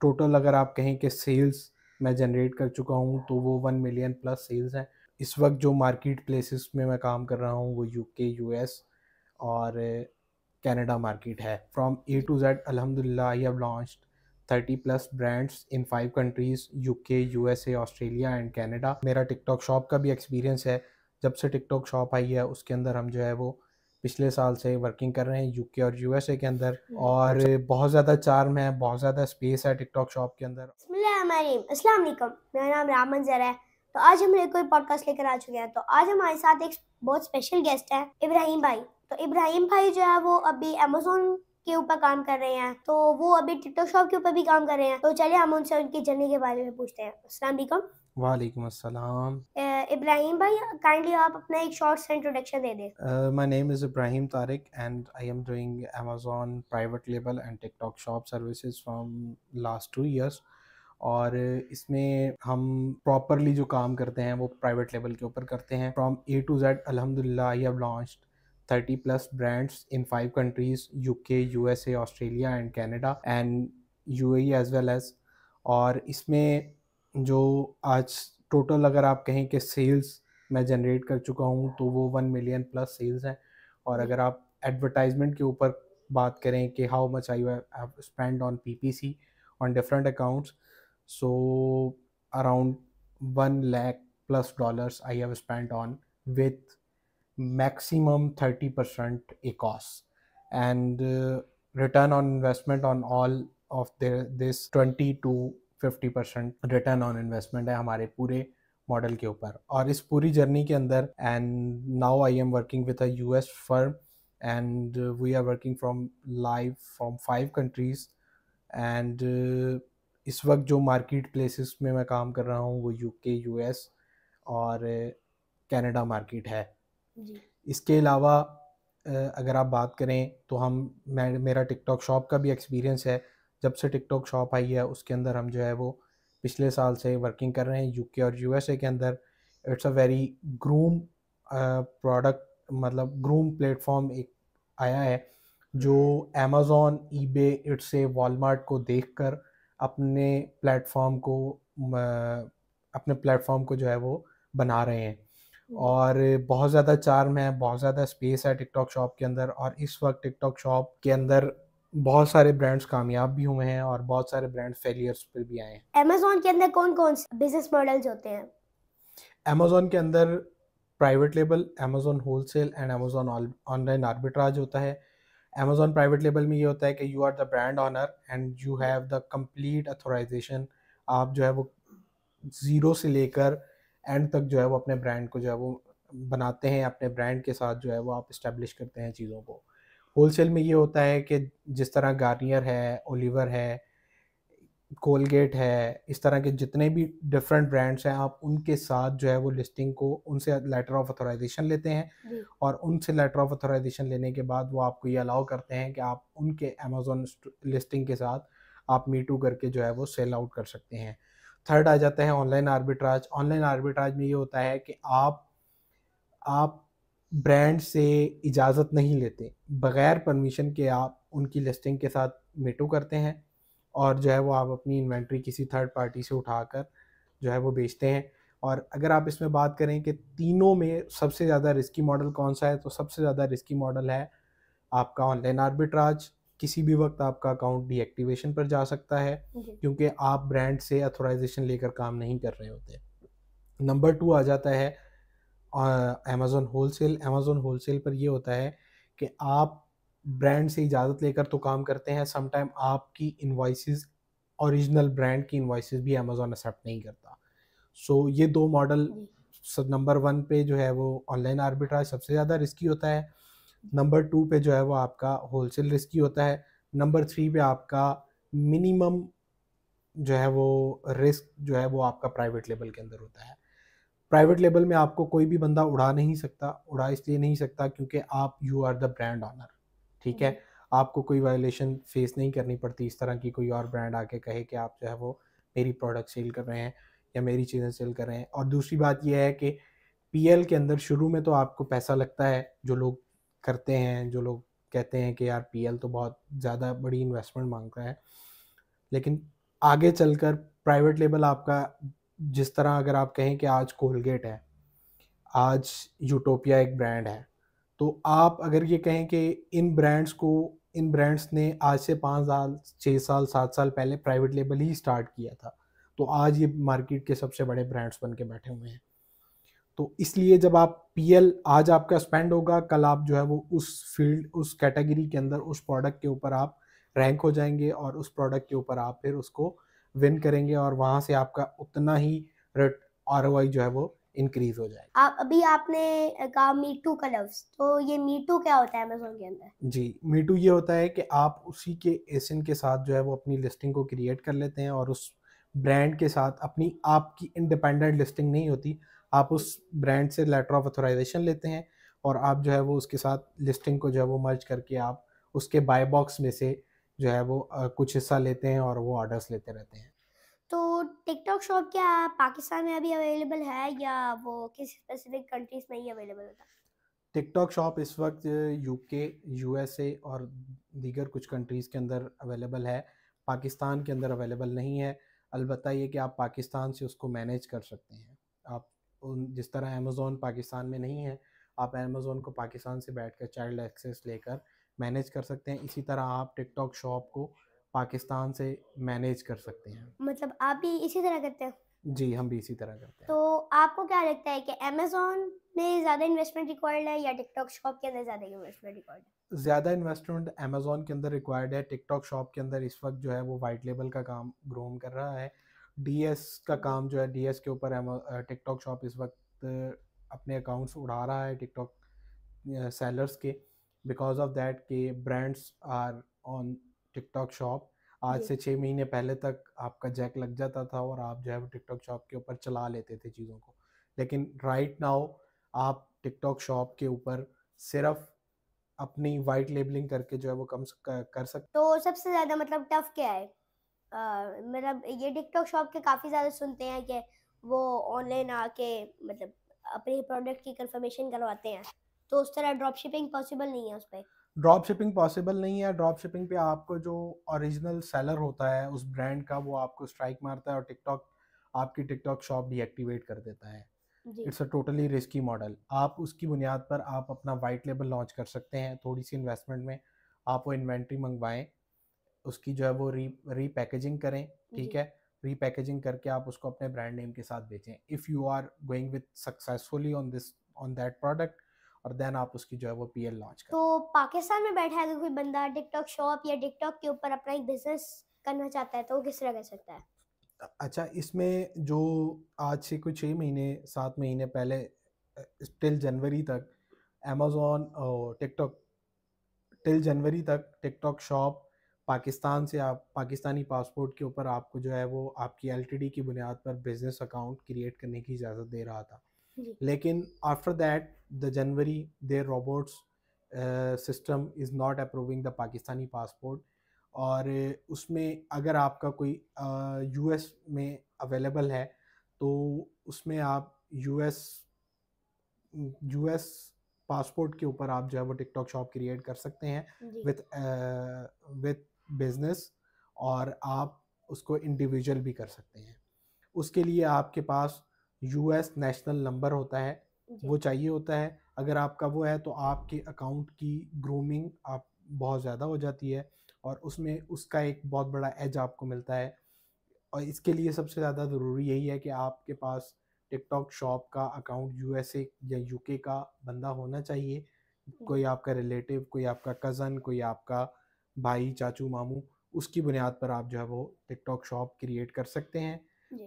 Total अगर आप कहें कि सेल्स मैं जनरेट कर चुका हूँ तो वो वन मिलियन प्लस सेल्स हैं इस वक्त जो मार्केट प्लेसेस में मैं काम कर रहा हूँ वो यूके यूएस और कनाडा मार्केट है फ्रॉम ए टू जेड अलहमदिल्ला I have launch thirty plus brands in five countries U K S A Australia and Canada मेरा टिकटॉक शॉप का भी एक्सपीरियंस है जब से टिकटॉक शॉप आई है उसके अंदर हम जो है वो पिछले साल से वर्किंग कर रहे हैं यूके और यूएसए के अंदर हम्म, और अच्छा। बहुत ज़्यादा चार्म है बहुत ज़्यादा स्पेस है टिकटॉक शॉप के अंदर मेरा नाम रामन जरा है तो आज हम एक पॉडकास्ट लेकर आ चुके हैं तो आज हमारे साथ एक बहुत स्पेशल गेस्ट है इब्राहिम भाई तो इब्राहिम भाई जो है वो अभी अमेजोन के ऊपर काम कर रहे हैं तो वो अभी टिकटॉक शॉप के ऊपर भी काम कर रहे हैं तो चलिए हम उनसे उनकी जर्नी के बारे में पूछते हैं असला वालेकुम अस्सलाम इब्राहिम भाई काइंडली आप अपना एक शॉर्ट सा इंट्रोडक्शन दे दें my name is Ibrahim Tariq and I am doing Amazon private label and TikTok shop services from last two years और इसमें हम प्रॉपरली जो काम करते हैं वो प्राइवेट लेवल के ऊपर करते हैं फ्रॉम ए टू जेड अलहमदिल्ला I have launched 30 plus brands in five countries UK USA Australia and Canada and UAE as well as और इसमें जो आज टोटल अगर आप कहें कि सेल्स मैं जनरेट कर चुका हूँ तो वो वन मिलियन प्लस सेल्स हैं और हम्म। अगर आप एडवर्टाइजमेंट के ऊपर बात करें कि how much I have spend on P P C on different accounts so around one lakh plus dollars I have spend on with maximum thirty percent ACoS and return on investment on all of this twenty to fifty percent return on investment है हमारे पूरे model के ऊपर और इस पूरी journey के अंदर and now I am working with a US firm and we are working from live from five countries and इस वक्त जो मार्केट प्लेसेस में मैं काम कर रहा हूँ वो यूके यूएस और कनाडा मार्केट है जी। इसके अलावा अगर आप बात करें तो हम मैं मेरा टिकटॉक शॉप का भी एक्सपीरियंस है जब से टिकटॉक शॉप आई है उसके अंदर हम जो है वो पिछले साल से वर्किंग कर रहे हैं यूके और यूएसए के अंदर it's a very groom product मतलब ग्रूम प्लेटफॉर्म एक आया है जो Amazon eBay it's a Walmart को देख कर अपने प्लेटफॉर्म को अपने प्लेटफॉर्म को जो है वो बना रहे हैं और बहुत ज़्यादा चार्म है बहुत ज़्यादा स्पेस है टिकटॉक शॉप के अंदर और इस वक्त टिकटॉक शॉप के अंदर बहुत सारे ब्रांड्स कामयाब भी हुए हैं और बहुत सारे ब्रांड फेलियर्स पर भी आए हैं अमेजोन के अंदर कौन कौन से बिजनेस मॉडल्स होते हैं अमेजोन के अंदर private label Amazon sell and Amazon online arbitrage होता है अमेजोन प्राइवेट लेबल में ये होता है कि you are the brand owner and you have the complete authorization आप जो है वो ज़ीरो से लेकर एंड तक जो है वो अपने ब्रांड को जो है वो बनाते हैं अपने ब्रांड के साथ जो है वो आप इस्टेब्लिश करते हैं चीज़ों को होलसेल में ये होता है कि जिस तरह गार्नियर है ओलिवर है कोलगेट है इस तरह के जितने भी डिफरेंट ब्रांड्स हैं आप उनके साथ जो है वो लिस्टिंग को उनसे लेटर ऑफ अथोराइजेशन लेते हैं और उनसे लेटर ऑफ अथोराइजेशन लेने के बाद वो आपको ये अलाउ करते हैं कि आप उनके अमेजोन लिस्टिंग के साथ आप मीटू करके जो है वो सेल आउट कर सकते हैं थर्ड आ जाता है ऑनलाइन आर्बिट्राज ऑनलाइन आर्बिट्राज में ये होता है कि आप आप ब्रांड से इजाज़त नहीं लेते बग़ैर परमिशन के आप उनकी लिस्टिंग के साथ मेटो करते हैं और जो है वो आप अपनी इन्वेंट्री किसी थर्ड पार्टी से उठाकर जो है वो बेचते हैं और अगर आप इसमें बात करें कि तीनों में सबसे ज़्यादा रिस्की मॉडल कौन सा है तो सबसे ज़्यादा रिस्की मॉडल है आपका ऑनलाइन आर्बिट्राज किसी भी वक्त आपका अकाउंट डीएक्टिवेशन पर जा सकता है क्योंकि आप ब्रांड से अथोराइजेशन लेकर काम नहीं कर रहे होते नंबर टू आ जाता है Amazon wholesale Amazon wholesale पर यह होता है कि आप ब्रांड से इजाज़त लेकर तो काम करते हैं समटाइम आपकी इन्वाइस ओरिजिनल ब्रांड की इन्वाइस भी अमेज़ोन एक्सेप्ट नहीं करता सो so, ये दो मॉडल सब नंबर वन पे जो है वो ऑनलाइन आर्बिट्राज सबसे ज़्यादा रिस्की होता है नंबर टू पे जो है वो आपका होल सेल रिस्की होता है नंबर थ्री पे आपका मिनिमम जो है वो रिस्क जो है वो आपका प्राइवेट लेवल के अंदर होता है प्राइवेट लेवल में आपको कोई भी बंदा उड़ा नहीं सकता उड़ा इसलिए नहीं सकता क्योंकि आप you are the brand owner ठीक है हम्म। आपको कोई वायलेशन फेस नहीं करनी पड़ती इस तरह की कोई और ब्रांड आके कहे कि आप जो है वो मेरी प्रोडक्ट सेल कर रहे हैं या मेरी चीज़ें सेल कर रहे हैं और दूसरी बात यह है कि पी के अंदर शुरू में तो आपको पैसा लगता है जो लोग करते हैं जो लोग कहते हैं कि यार पी तो बहुत ज़्यादा बड़ी इन्वेस्टमेंट मांगता है लेकिन आगे चलकर प्राइवेट लेबल आपका जिस तरह अगर आप कहें कि आज कोलगेट है आज यूटोपिया एक ब्रांड है तो आप अगर ये कहें कि इन ब्रांड्स को इन ब्रांड्स ने आज से पाँच साल छः साल सात साल पहले प्राइवेट लेबल ही स्टार्ट किया था तो आज ये मार्केट के सबसे बड़े ब्रांड्स बन के बैठे हुए हैं तो इसलिए जब आप पीएल आज आपका स्पेंड होगा कल आप जो है वो उस फील्ड उस कैटेगरी के अंदर उस प्रोडक्ट के ऊपर आप रैंक हो जाएंगे और उस प्रोडक्ट के ऊपर आप फिर उसको विन करेंगे और वहाँ से आपका उतना ही आर जो है वो इंक्रीज हो जाएगा आप अभी आपने कहा मीटू का लफ्ज तो ये मीटू क्या होता है अमेजोन के अंदर जी मीटू ये होता है कि आप उसी के एसन के साथ जो है वो अपनी लिस्टिंग को क्रिएट कर लेते हैं और उस ब्रांड के साथ अपनी आपकी इंडिपेंडेंट लिस्टिंग नहीं होती आप उस ब्रांड से लेटर ऑफ अथोराइजेशन लेते हैं और आप जो है वो उसके साथ लिस्टिंग को जो है वो मर्ज करके आप उसके बाय बॉक्स में से जो है वो कुछ हिस्सा लेते हैं और वो ऑर्डर्स लेते रहते हैं तो टिकटॉक शॉप क्या पाकिस्तान में अभी अवेलेबल है या वो किस स्पेसिफिक कंट्रीज में ही अवेलेबल होता है टिकटॉक शॉप इस वक्त यूके यूएसए और दीगर कुछ कंट्रीज़ के अंदर अवेलेबल है पाकिस्तान के अंदर अवेलेबल नहीं है अलबत् ये कि आप पाकिस्तान से उसको मैनेज कर सकते हैं आप उन जिस तरह अमेज़ोन पाकिस्तान में नहीं है आप अमेज़ोन को पाकिस्तान से बैठ कर चाइल्ड एक्सेस लेकर मैनेज कर सकते हैं इसी तरह आप टिकटॉक शॉप को पाकिस्तान से मैनेज कर सकते हैं मतलब आप भी इसी तरह करते हैं जी हम भी इसी तरह करते हैं तो आपको क्या लगता है कि अमेजोन में ज़्यादा इन्वेस्टमेंट रिक्वायर्ड है या टिकटॉक शॉप के अंदर ज़्यादा इन्वेस्टमेंट रिक्वायर्ड है ज़्यादा इन्वेस्टमेंट अमेजोन के अंदर रिक्वायर्ड है टिकटॉक शॉप के अंदर इस वक्त जो है वो वाइट लेबल का काम ग्रोम कर रहा है डीएस का काम जो है डीएस के ऊपर टिकटॉक शॉप इस वक्त अपने अकाउंट्स उड़ा रहा है टिकटॉक सेलर्स के बिकॉज ऑफ दैट के brands are on TikTok shop आज से छः महीने पहले तक आपका जैक लग जाता था और आप जो है वो टिकटॉक शॉप के ऊपर चला लेते थे चीज़ों को लेकिन राइट right नाउ आप टिकटॉक शॉप के ऊपर सिर्फ अपनी वाइट लेबलिंग करके जो है वो कम कर सकते तो सबसे ज़्यादा मतलब टफ क्या है मतलब ये टिकटॉक शॉप के काफ़ी ज़्यादा सुनते हैं कि वो ऑनलाइन आके मतलब अपने प्रोडक्ट की कंफर्मेशन करवाते हैं तो उस तरह ड्रॉप शिपिंग पॉसिबल नहीं है उस पर ड्रॉप शिपिंग पॉसिबल नहीं है ड्रॉप शिपिंग पे आपको जो ओरिजिनल सेलर होता है उस ब्रांड का वो आपको स्ट्राइक मारता है और टिकटॉक आपकी टिकटॉक शॉप डीएक्टिवेट कर देता है it's a totally risky model आप उसकी बुनियाद पर आप अपना वाइट लेबल लॉन्च कर सकते हैं थोड़ी सी इन्वेस्टमेंट में आप वो इन्वेंट्री मंगवाएं उसकी जो है वो री रीपैकेजिंग करें ठीक है रीपैकेजिंग करके आप उसको अपने ब्रांड नेम के साथ बेचें if you are going with successfully on this on that product और देन आप उसकी जो है वो पीएल लॉन्च कर तो पाकिस्तान में बैठा है अगर कोई बंदा टिकटॉक शॉप या टिकटॉक के ऊपर अपना एक बिजनेस करना चाहता है तो वो किस तरह कर सकता है अच्छा इसमें जो आज से कुछ छः महीने सात महीने पहले टिल जनवरी तक अमेज़ोन और टिकटॉक टिल जनवरी तक टिकटॉक शॉप पाकिस्तान से आप पाकिस्तानी पासपोर्ट के ऊपर आपको जो है वो आपकी एलटीडी की बुनियाद पर बिज़नेस अकाउंट क्रिएट करने की इजाज़त दे रहा था लेकिन after that the January there robots system is not approving the Pakistani passport और uh, उसमें अगर आपका कोई यूएस uh, में अवेलेबल है तो उसमें आप यूएस एस पासपोर्ट के ऊपर आप जो है वो टिकटॉक शॉप क्रिएट कर सकते हैं विथ विथ बिजनेस और आप उसको इंडिविजुअल भी कर सकते हैं उसके लिए आपके पास यूएस नेशनल नंबर होता है वो चाहिए होता है अगर आपका वो है तो आपके अकाउंट की ग्रूमिंग आप बहुत ज़्यादा हो जाती है और उसमें उसका एक बहुत बड़ा एज आपको मिलता है और इसके लिए सबसे ज़्यादा ज़रूरी यही है कि आपके पास टिकटॉक शॉप का अकाउंट ए या के का बंदा होना चाहिए कोई आपका रिलेटिव कोई आपका कज़न कोई आपका भाई चाचू मामू उसकी बुनियाद पर आप जो है वो टिकटॉक शॉप क्रिएट कर सकते हैं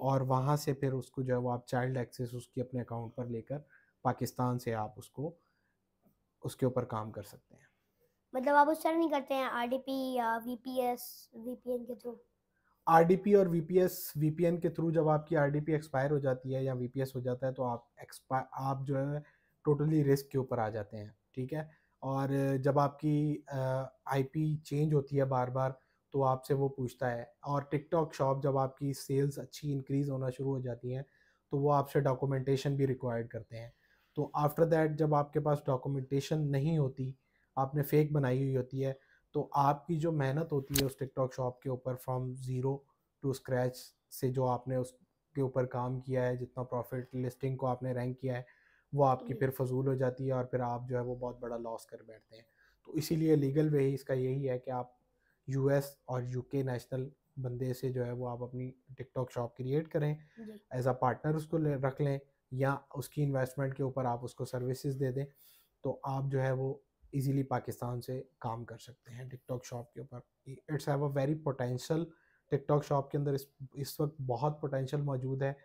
और वहाँ से फिर उसको जो है वो आप चाइल्ड एक्सेस उसकी अपने अकाउंट पर लेकर पाकिस्तान से आप उसको उसके ऊपर काम कर सकते हैं मतलब आप उस तरह नहीं करते हैं आरडीपी या वीपीएस वीपीएन के थ्रू आरडीपी और वीपीएस वीपीएन के थ्रू जब आपकी आरडीपी एक्सपायर हो जाती है या वीपीएस हो जाता है तो आप एक्सपायर आप जो है टोटली रिस्क के ऊपर आ जाते हैं ठीक है और जब आपकी आईपी चेंज होती है बार बार तो आपसे वो पूछता है और टिकटॉक शॉप जब आपकी सेल्स अच्छी इंक्रीज होना शुरू हो जाती हैं तो वो आपसे डॉक्यूमेंटेशन भी रिक्वायर्ड करते हैं तो आफ्टर दैट जब आपके पास डॉक्यूमेंटेशन नहीं होती आपने फेक बनाई हुई होती है तो आपकी जो मेहनत होती है उस टिकटॉक शॉप के ऊपर फ्रॉम ज़ीरो टू स्क्रैच से जो आपने उसके ऊपर काम किया है जितना प्रॉफिट लिस्टिंग को आपने रैंक किया है वो आपकी फिर फजूल हो जाती है और फिर आप जो है वो बहुत बड़ा लॉस कर बैठते हैं तो इसीलिए लीगल वे इसका यही है कि आप यूएस और यूके नेशनल बंदे से जो है वो आप अपनी टिकटॉक शॉप क्रिएट करें एज अ पार्टनर उसको रख लें या उसकी इन्वेस्टमेंट के ऊपर आप उसको सर्विसेज दे दें तो आप जो है वो इजीली पाकिस्तान से काम कर सकते हैं टिकटॉक शॉप के ऊपर it's have a very potential TikTok shop के अंदर इस इस वक्त बहुत पोटेंशियल मौजूद है